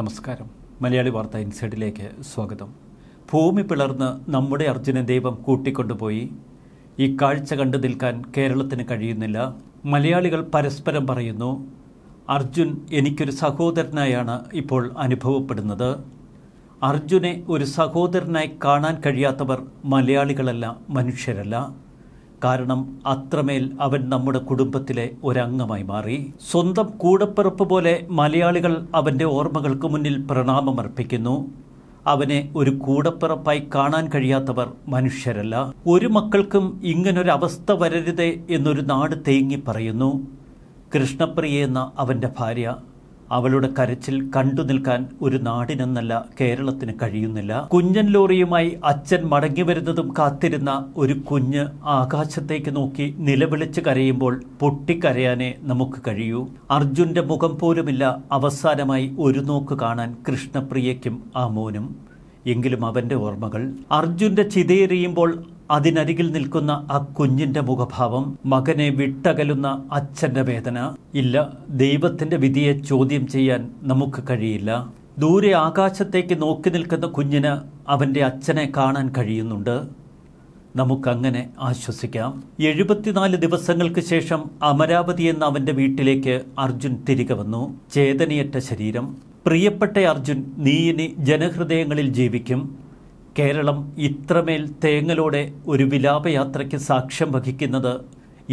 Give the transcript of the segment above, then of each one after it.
നമസ്കാരം മലയാളി വാർത്ത ഇൻസൈഡിലേക്ക് സ്വാഗതം ഭൂമി പിളർന്ന് നമ്മുടെ അർജുന ദൈവം കൂട്ടിക്കൊണ്ടുപോയി ഈ കാഴ്ച കണ്ടു നിൽക്കാൻ കേരളത്തിന് കഴിയുന്നില്ല മലയാളികൾ പരസ്പരം പറയുന്നു അർജുൻ എനിക്കൊരു സഹോദരനായാണ് ഇപ്പോൾ അനുഭവപ്പെടുന്നത് അർജുനെ ഒരു സഹോദരനായി കാണാൻ കഴിയാത്തവർ മലയാളികളല്ല മനുഷ്യരല്ല കാരണം അത്രമേൽ അവൻ നമ്മുടെ കുടുംബത്തിലെ ഒരംഗമായി മാറി സ്വന്തം കൂടപ്പിറപ്പ് പോലെ മലയാളികൾ അവൻ്റെ ഓർമ്മകൾക്ക് മുന്നിൽ പ്രണാമമർപ്പിക്കുന്നു അവനെ ഒരു കൂടപ്പിറപ്പായി കാണാൻ കഴിയാത്തവർ മനുഷ്യരല്ല ഒരു മക്കൾക്കും ഇങ്ങനൊരവസ്ഥ വരരുതേ എന്നൊരു നാട് തേങ്ങി പറയുന്നു കൃഷ്ണപ്രിയ എന്ന അവൻ്റെ ഭാര്യ അവളുടെ കരച്ചിൽ കണ്ടു നിൽക്കാൻ ഒരു നാടിനെന്നല്ല കേരളത്തിന് കഴിയുന്നില്ല കുഞ്ഞൻ ലോറിയുമായി അച്ഛൻ മടങ്ങി വരുന്നതും കാത്തിരുന്ന ഒരു കുഞ്ഞ് ആകാശത്തേക്ക് നോക്കി നിലവിളിച്ച് കരയുമ്പോൾ പൊട്ടിക്കരയാനേ നമുക്ക് കഴിയൂ അർജുന്റെ മുഖം പോലുമില്ല അവസാനമായി ഒരു നോക്ക് കാണാൻ കൃഷ്ണപ്രിയയ്ക്കും ആ മോനും എങ്കിലും അവന്റെ ഓർമ്മകൾ അർജുന്റെ ചിതയെറിയുമ്പോൾ അതിനരികിൽ നിൽക്കുന്ന ആ കുഞ്ഞിന്റെ മുഖഭാവം മകനെ വിട്ടകലുന്ന അച്ഛന്റെ വേദന ഇല്ല ദൈവത്തിന്റെ വിധിയെ ചോദ്യം ചെയ്യാൻ നമുക്ക് കഴിയില്ല ദൂരെ ആകാശത്തേക്ക് നോക്കി നിൽക്കുന്ന കുഞ്ഞിന് അവന്റെ അച്ഛനെ കാണാൻ കഴിയുന്നുണ്ട് നമുക്കങ്ങനെ ആശ്വസിക്കാം എഴുപത്തിനാല് ദിവസങ്ങൾക്ക് ശേഷം അമരാവതി എന്ന അവന്റെ വീട്ടിലേക്ക് അർജുൻ തിരികെ വന്നു ചേതനയറ്റ ശരീരം പ്രിയപ്പെട്ട അർജുൻ നീ ഇനി ജനഹൃദയങ്ങളിൽ ജീവിക്കും കേരളം ഇത്രമേൽ തേങ്ങലോടെ ഒരു വിലാപയാത്രയ്ക്ക് സാക്ഷ്യം വഹിക്കുന്നത്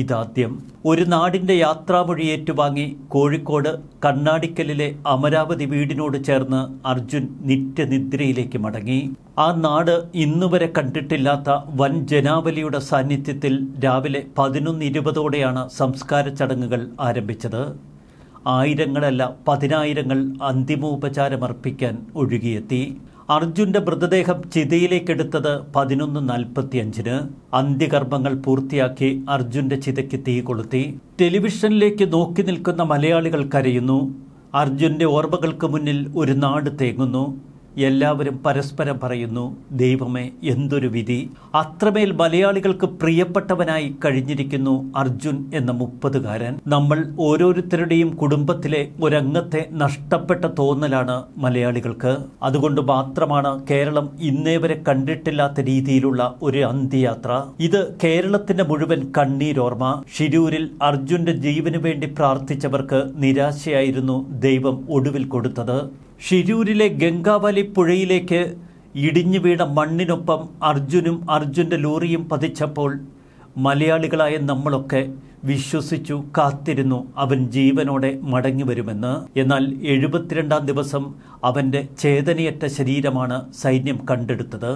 ഇതാദ്യം ഒരു നാടിൻ്റെ യാത്രാമൊഴി ഏറ്റുവാങ്ങി കോഴിക്കോട് കണ്ണാടിക്കലിലെ അമരാവതി വീടിനോട് ചേർന്ന് അർജുൻ നിത്യനിദ്രയിലേക്ക് മടങ്ങി ആ നാട് ഇന്നുവരെ കണ്ടിട്ടില്ലാത്ത വൻ ജനാവലിയുടെ സാന്നിധ്യത്തിൽ രാവിലെ പതിനൊന്ന് ഇരുപതോടെയാണ് സംസ്കാര ചടങ്ങുകൾ ആരംഭിച്ചത് ആയിരങ്ങളല്ല പതിനായിരങ്ങൾ അന്തിമോപചാരമർപ്പിക്കാൻ ഒഴുകിയെത്തി അർജുന്റെ മൃതദേഹം ചിതയിലേക്കെടുത്തത് പതിനൊന്ന് അഞ്ചിന് അന്ത്യകർമ്മങ്ങൾ പൂർത്തിയാക്കി അർജുന്റെ ചിതയ്ക്ക് തീ കൊളുത്തി ടെലിവിഷനിലേക്ക് നോക്കി നിൽക്കുന്ന മലയാളികൾ കരയുന്നു അർജുന്റെ ഓർമ്മകൾക്ക് മുന്നിൽ ഒരു നാട് തേങ്ങുന്നു എല്ലാവരും പരസ്പരം പറയുന്നു ദൈവമേ എന്തൊരു വിധി അത്രമേൽ മലയാളികൾക്ക് പ്രിയപ്പെട്ടവനായി കഴിഞ്ഞിരിക്കുന്നു അർജുൻ എന്ന മുപ്പതുകാരൻ നമ്മൾ ഓരോരുത്തരുടെയും കുടുംബത്തിലെ ഒരംഗത്തെ നഷ്ടപ്പെട്ട തോന്നലാണ് മലയാളികൾക്ക് അതുകൊണ്ട് മാത്രമാണ് കേരളം ഇന്നേ വരെ കണ്ടിട്ടില്ലാത്ത രീതിയിലുള്ള ഒരു അന്ത്യയാത്ര ഇത് കേരളത്തിന്റെ മുഴുവൻ കണ്ണീരോർമ്മ ഷിരൂരിൽ അർജുന്റെ ജീവനു വേണ്ടി പ്രാർത്ഥിച്ചവർക്ക് നിരാശയായിരുന്നു ദൈവം ഒടുവിൽ കൊടുത്തത് ഷിരൂരിലെ ഗംഗാവലി പുഴയിലേക്ക് ഇടിഞ്ഞു വീണ മണ്ണിനൊപ്പം അർജുനും അർജുൻ്റെ ലോറിയും പതിച്ചപ്പോൾ മലയാളികളായ നമ്മളൊക്കെ വിശ്വസിച്ചു കാത്തിരുന്നു അവൻ ജീവനോടെ മടങ്ങി വരുമെന്ന് എന്നാൽ എഴുപത്തിരണ്ടാം ദിവസം അവൻ്റെ ചേതനയറ്റ ശരീരമാണ് സൈന്യം കണ്ടെടുത്തത്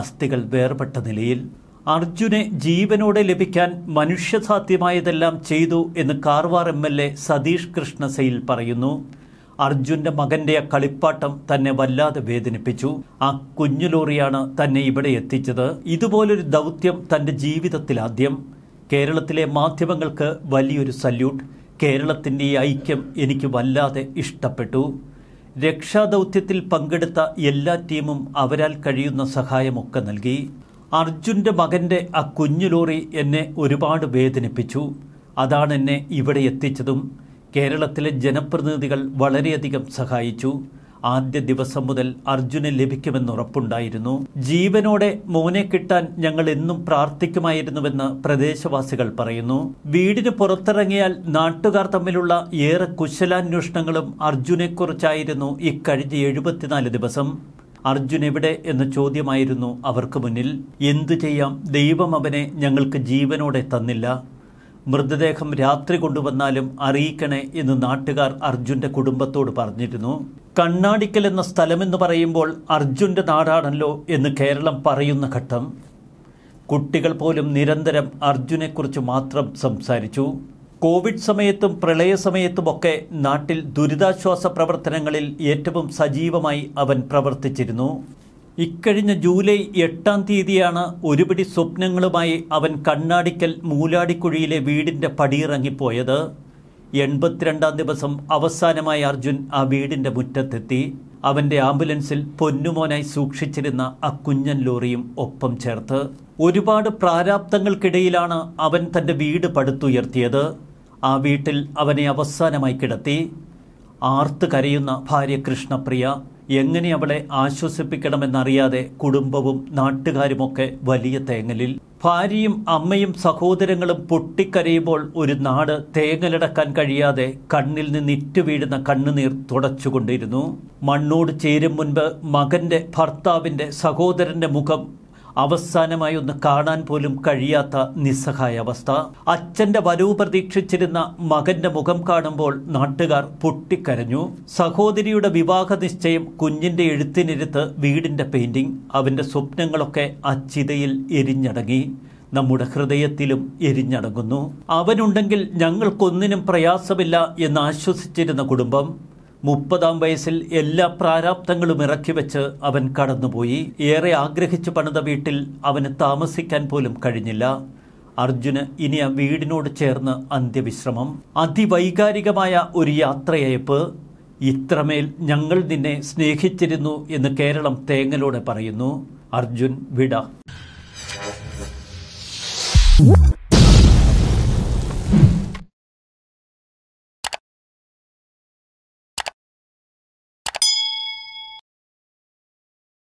അസ്ഥികൾ വേർപെട്ട നിലയിൽ അർജുനെ ജീവനോടെ ലഭിക്കാൻ മനുഷ്യസാധ്യമായതെല്ലാം ചെയ്തു എന്ന് Karwar M L A Satish കൃഷ്ണസയിൽ പറയുന്നു അർജുന്റെ മകന്റെ കളിപ്പാട്ടം തന്നെ വല്ലാതെ വേദനിപ്പിച്ചു ആ കുഞ്ഞു ലോറിയാണ് തന്നെ ഇവിടെ എത്തിച്ചത് ഇതുപോലൊരു ദൗത്യം തന്റെ ജീവിതത്തിൽ ആദ്യം കേരളത്തിലെ മാധ്യമങ്ങൾക്ക് വലിയൊരു സല്യൂട്ട് കേരളത്തിൻ്റെ ഈ ഐക്യം എനിക്ക് വല്ലാതെ ഇഷ്ടപ്പെട്ടു രക്ഷാദൗത്യത്തിൽ പങ്കെടുത്ത എല്ലാ ടീമും അവരാൽ കഴിയുന്ന സഹായമൊക്കെ നൽകി അർജുന്റെ മകന്റെ ആ കുഞ്ഞു ലോറി എന്നെ ഒരുപാട് വേദനിപ്പിച്ചു അതാണ് എന്നെ ഇവിടെ എത്തിച്ചതും കേരളത്തിലെ ജനപ്രതിനിധികൾ വളരെയധികം സഹായിച്ചു ആദ്യ ദിവസം മുതൽ അർജുന് ലഭിക്കുമെന്നുറപ്പുണ്ടായിരുന്നു ജീവനോടെ മോനെ കിട്ടാൻ ഞങ്ങൾ എന്നും പ്രാർത്ഥിക്കുമായിരുന്നുവെന്ന് പ്രദേശവാസികൾ പറയുന്നു വീടിന് പുറത്തിറങ്ങിയാൽ നാട്ടുകാർ തമ്മിലുള്ള ഏറെ കുശലാന്വേഷണങ്ങളും അർജുനെക്കുറിച്ചായിരുന്നു ഇക്കഴിഞ്ഞ എഴുപത്തിനാല് ദിവസം അർജുൻ എവിടെ എന്ന ചോദ്യമായിരുന്നു അവർക്ക് മുന്നിൽ എന്തു ചെയ്യാം ദൈവം അവനെ ഞങ്ങൾക്ക് ജീവനോടെ തന്നില്ല മൃതദേഹം രാത്രി കൊണ്ടുവന്നാലും അറിയിക്കണേ എന്ന് നാട്ടുകാർ അർജുൻ്റെ കുടുംബത്തോട് പറഞ്ഞിരുന്നു കണ്ണാടിക്കൽ എന്ന സ്ഥലമെന്ന് പറയുമ്പോൾ അർജുൻ്റെ നാടാണല്ലോ എന്ന് കേരളം പറയുന്ന ഘട്ടം കുട്ടികൾ പോലും നിരന്തരം അർജുനെക്കുറിച്ച് മാത്രം സംസാരിച്ചു കോവിഡ് സമയത്തും പ്രളയ സമയത്തുമൊക്കെ നാട്ടിൽ ദുരിതാശ്വാസ പ്രവർത്തനങ്ങളിൽ ഏറ്റവും സജീവമായി അവൻ പ്രവർത്തിച്ചിരുന്നു ഇക്കഴിഞ്ഞ ജൂലൈ എട്ടാം തീയതിയാണ് ഒരുപിടി സ്വപ്നങ്ങളുമായി അവൻ കണ്ണാടിക്കൽ മൂലാടിക്കുഴിയിലെ വീടിൻ്റെ പടിയിറങ്ങിപ്പോയത് എൺപത്തിരണ്ടാം ദിവസം അവസാനമായി അർജുൻ ആ വീടിൻ്റെ മുറ്റത്തെത്തി അവൻ്റെ ആംബുലൻസിൽ പൊന്നുമോനായി സൂക്ഷിച്ചിരുന്ന ആ കുഞ്ഞൻ ലോറിയും ഒപ്പം ചേർത്ത് ഒരുപാട് പ്രാരാബ്ദങ്ങൾക്കിടയിലാണ് അവൻ തൻ്റെ വീട് പടുത്തുയർത്തിയത് ആ വീട്ടിൽ അവനെ അവസാനമായി കിടത്തി ആർത്ത് കരയുന്ന ഭാര്യ കൃഷ്ണപ്രിയ എങ്ങനെ അവളെ ആശ്വസിപ്പിക്കണമെന്നറിയാതെ കുടുംബവും നാട്ടുകാരുമൊക്കെ വലിയ തേങ്ങലിൽ ഭാര്യയും അമ്മയും സഹോദരങ്ങളും പൊട്ടിക്കരയുമ്പോൾ ഒരു നാട് തേങ്ങലടക്കാൻ കഴിയാതെ കണ്ണിൽ നിന്നിറ്റു വീഴുന്ന കണ്ണുനീർ തുടച്ചുകൊണ്ടിരുന്നു മണ്ണോട് ചേരും മുൻപ് മകന്റെ ഭർത്താവിന്റെ സഹോദരന്റെ മുഖം അവസാനമായി ഒന്ന് കാണാൻ പോലും കഴിയാത്ത നിസ്സഹായ അവസ്ഥ അച്ഛന്റെ വരവ് പ്രതീക്ഷിച്ചിരുന്ന മകന്റെ മുഖം കാണുമ്പോൾ നാട്ടുകാർ പൊട്ടിക്കരഞ്ഞു സഹോദരിയുടെ വിവാഹ നിശ്ചയം കുഞ്ഞിന്റെ എഴുത്തിനിരുത്ത് വീടിന്റെ പെയിന്റിംഗ് അവന്റെ സ്വപ്നങ്ങളൊക്കെ അച്ചിതയിൽ എരിഞ്ഞടങ്ങി നമ്മുടെ ഹൃദയത്തിലും എരിഞ്ഞടങ്ങുന്നു അവനുണ്ടെങ്കിൽ ഞങ്ങൾക്കൊന്നിനും പ്രയാസമില്ല എന്ന് ആശ്വസിച്ചിരുന്ന കുടുംബം മുപ്പതാം വയസ്സിൽ എല്ലാ പ്രാരാബ്ദങ്ങളും വെച്ച് അവൻ കടന്നുപോയി ഏറെ ആഗ്രഹിച്ചു പണിത വീട്ടിൽ അവന് താമസിക്കാൻ പോലും കഴിഞ്ഞില്ല അർജുന് ഇനി ആ വീടിനോട് ചേർന്ന് അന്ത്യവിശ്രമം അതിവൈകാരികമായ ഒരു യാത്രയയപ്പ് ഇത്രമേൽ ഞങ്ങൾ നിന്നെ സ്നേഹിച്ചിരുന്നു എന്ന് കേരളം തേങ്ങലോടെ പറയുന്നു അർജുൻ വിട